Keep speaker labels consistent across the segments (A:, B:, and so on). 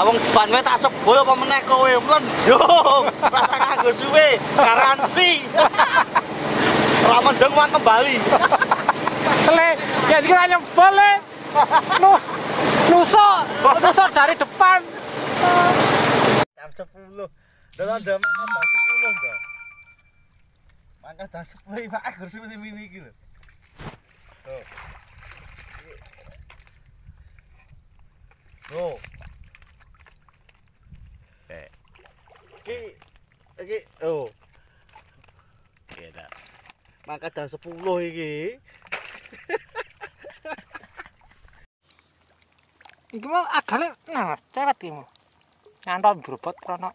A: lawang ban gue tak sebol apa meneh kowe mlen yo rasa kanggo suwe garansi ora mendeng wan kembali sele ya iki ra nyebol e nusuk nusuk dari depan jam 10 dalam jam 10 dong Mangkat dasuk, wih, mak, kursi mesti mini gitu. Tuh. ada 10 iki. iki mah agare nah ceret iki Nyantol berobot krono.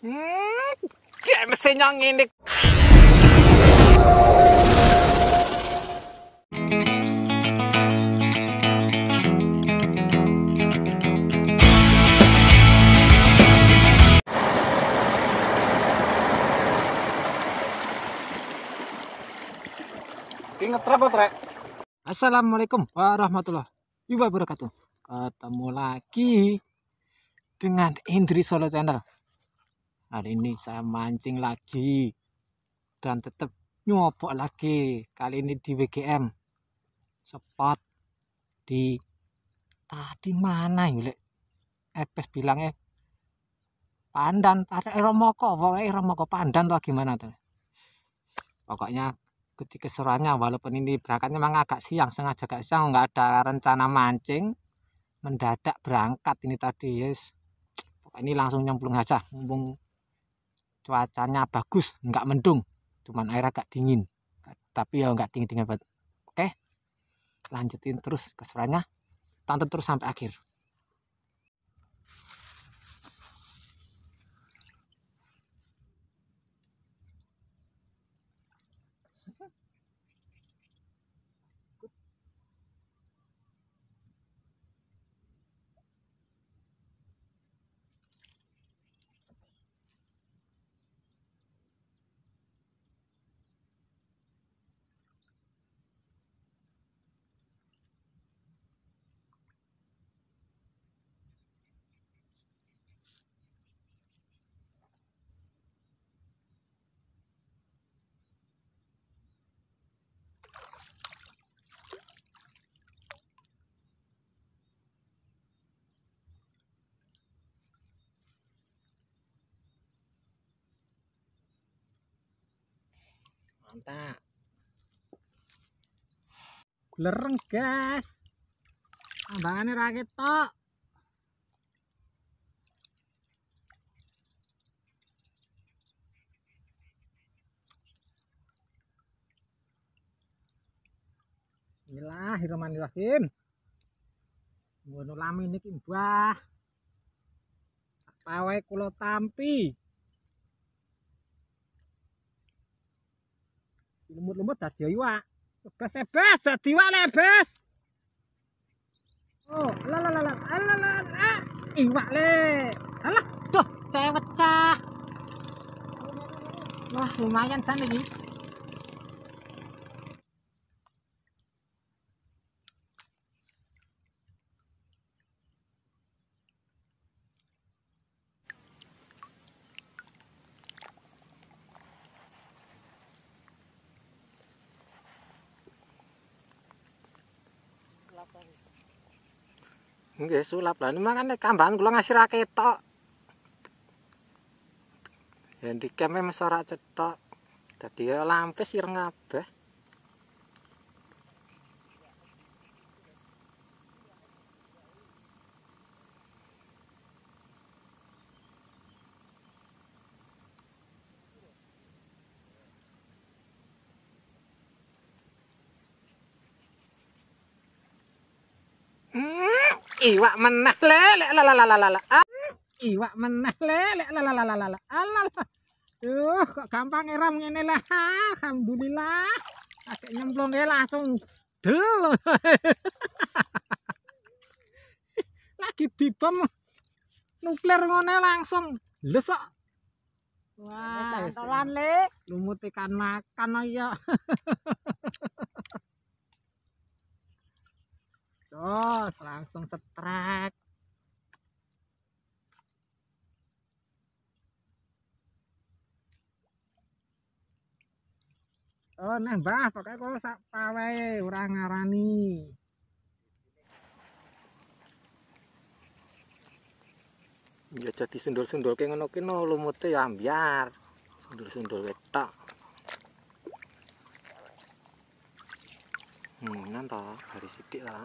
A: Hmm, yang ini. Assalamualaikum warahmatullahi wabarakatuh. Ketemu lagi dengan Indri Solo Channel. Hari ini saya mancing lagi dan tetap nyobok lagi kali ini di WGM spot di tadi ah, mana yule Epes eh, bilangnya pandan ada eromoko eh, pokoknya eromoko pandan loh gimana tuh pokoknya ketika serannya walaupun ini berangkatnya memang agak siang sengaja agak siang nggak ada rencana mancing mendadak berangkat ini tadi yes ini langsung nyemplung aja mumpung cuacanya bagus nggak mendung cuman air agak dingin tapi ya nggak dingin dingin banget oke lanjutin terus serangnya tonton terus sampai akhir mantap lereng gas tambahannya rakit tok Bismillahirrahmanirrahim. Ngono lami ini apa Pawe kulo tampi. lumut-lumut dadi iwak. Bebas bebas dadi iwak le, bes. Oh, la la la la. Ala ah, la la. Iwak le. Alah, duh, cewek cah. Wah, lumayan jan iki. Nggih, sulap lah. Ini makane kambahan kula ngasirake tok. Yen dikeme mesorak cetok. Dadi lampes ireng kabeh. iwak menah lele ah. iwak menah lele Duh, kok gampang ngeram ngene lah alhamdulillah kakek nyemplung ya langsung Duh. lagi dipem nuklir ngone langsung lesok wah lumut ikan makan oh ayo no Terus langsung setrek. Oh, nah bah, pokoknya kalau sak pawai, orang ngarani. Ya jadi sendol-sendol, kayak ngono lumutnya ya biar sendol-sendol wetak. Hmm, nanti hari sidik lah.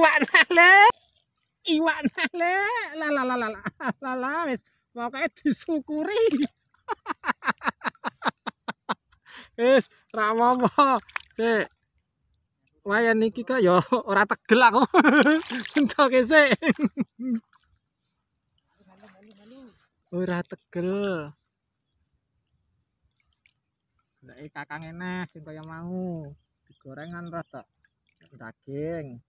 A: iwak nah le iwak nah le la la la la la la wis pokoke disyukuri wis ra momo sik wayan niki kok ya ora tegel aku entoke sik ora tegel ndek eh, kakang enak sing kaya mau digorengan rada daging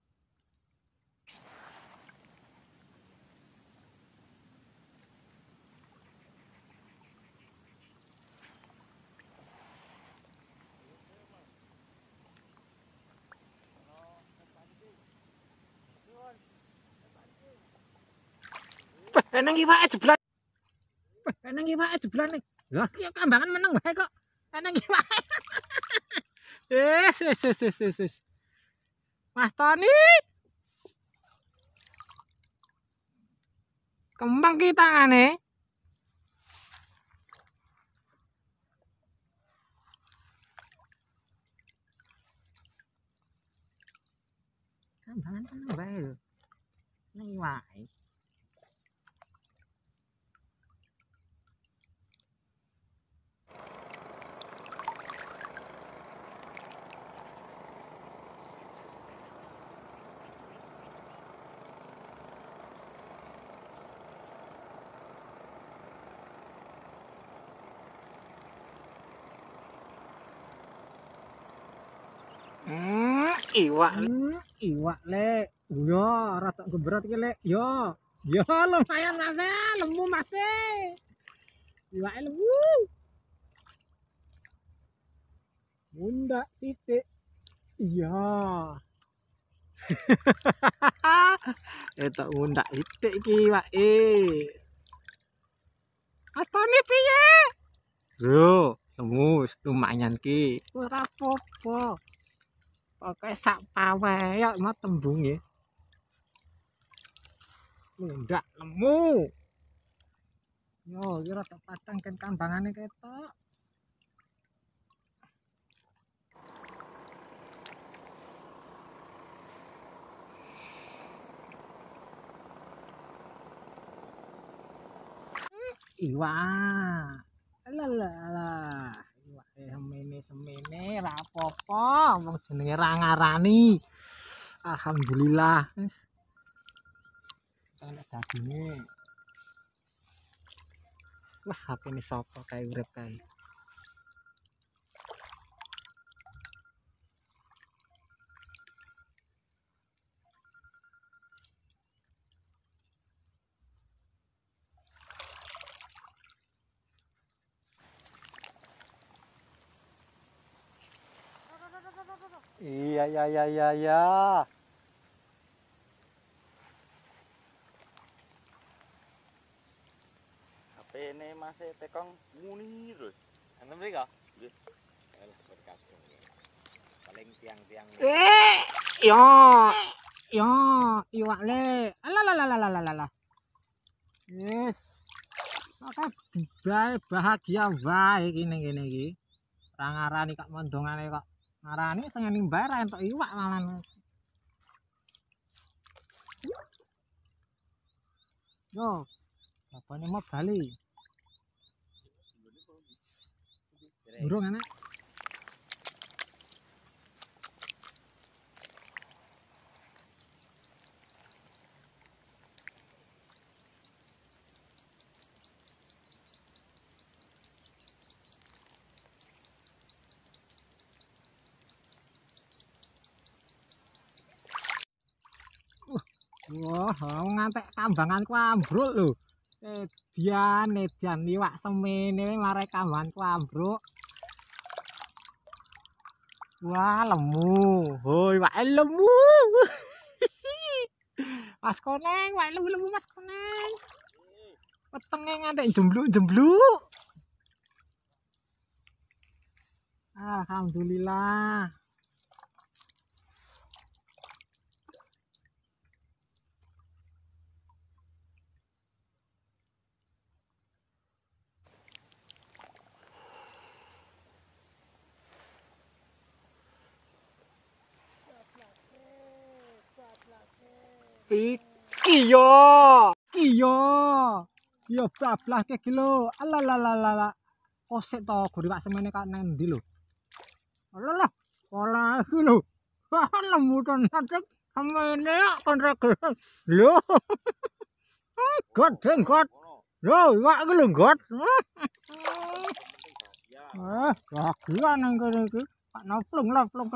A: Eneng iwake jeblak. Eneng iwake jeblak nih. Lah, ya kambangan menang wae kok. Eneng iwake. Wes, wes, wes, wes, wes. Mas Kembang ki tangane. Kambangan menang wae Iwa, hmm, iwak lek yo rata geberat ke le yo yo lumayan mas e. lemu mas e. iya. eh, iwak lembu bunda sitik iya Eta undak itik iwa e Atone piye? yo temu lumayan ki. Ora apa Oke, sak pawai ya, tembung ya. Muda, lemu. Yo, kira tak patang kan kambangannya kita. Iwa, lalala. semene semene ra popo wong jenenge ra ngarani alhamdulillah wis ana dagine wah hp ini sapa kae urip kae やいやいやいやー HP ini masih tekong muni terus. Enten mriki kok? Nggih. Alah Paling tiang-tiang. Eh, yo. Yo, iwak le. Alah alah alah alah alah. Yes. Oke, bahagia baik ini gini gini. Rangarani kak mendongan kok. Marani sing ning bara entuk iwak malan. Yo. Bapane mau bali. Durung, anak. Wah, ngantek tambangan ku ambruk lho. Edian, edian niwak semene marek kawan ku ambruk. Wah, lemu. Hoi, wak lemu. mas Koneng, wak lemu-lemu Mas Koneng. Petenge ngantek jembluk-jembluk. Alhamdulillah. Iki yo. Iki yo. Yo plah-plah kek lo. Alalalalala. Osek to guri pak semene kak nang ndi lo. Alalah. Ora iki lo. Lemu tenan tek semene kon rege. Lo. God dang god. Lo iwak iki lo Ah, gak kuwi nang kene iki. Pak noplung lo, plung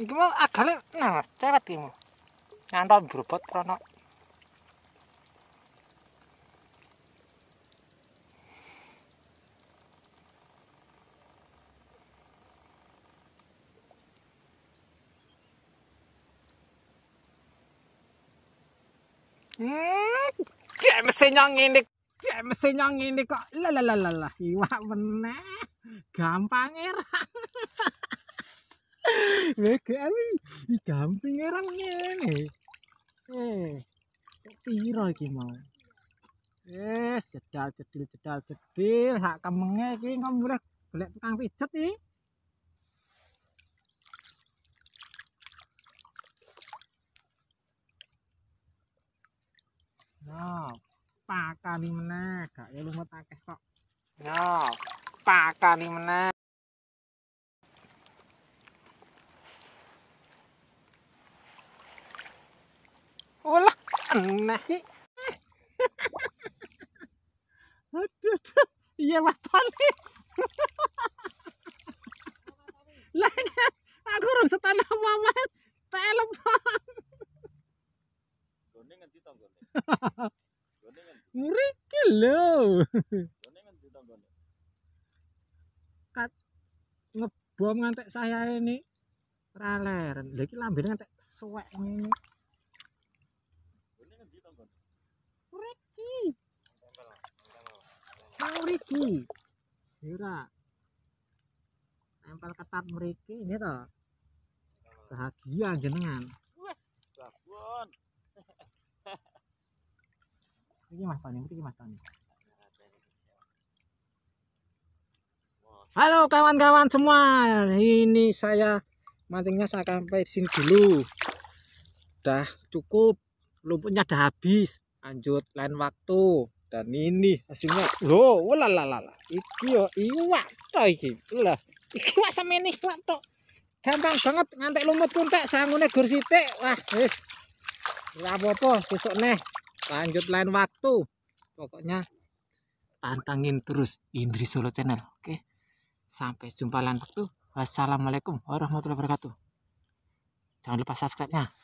A: iki mau agale nang cepet iki mau nyantol brobot rono Hmm, kayak mesin yang ini, kayak mesin yang ini kok, lalalalala, iwak bener, gampang ya, WGM iki gamping ora ngene. Eh, piro iki mau? Eh, sedal cedil cedal cedil Sak kemenge iki kok mulih golek tukang pijet iki. Nah, pakani meneh, gak ya akeh kok. Nah, pakani meneh. naik aduh, ngebom ngantek saya ini Raler, lagi lambene ngantek suwek ini. mriki. Ora. tempel ketat mriki ini to. Bahagia jenengan. Ini Iki Mas Tony, ini Mas Tony. Halo kawan-kawan semua, ini saya mancingnya saya sampai di sini dulu. Udah cukup, lumpurnya udah habis. Lanjut lain waktu. Dan ini hasilnya. Loh, walalala. Oh, iki yo iwak to iki. Lah, iki iwak semene iwak to. Gampang banget ngantek lumut pun tak sangune gur sithik. Wah, wis. Ora apa-apa, besok neh lanjut lain waktu. Pokoknya pantangin terus Indri Solo Channel, oke. Sampai jumpa lain waktu. Wassalamualaikum warahmatullahi wabarakatuh. Jangan lupa subscribe-nya.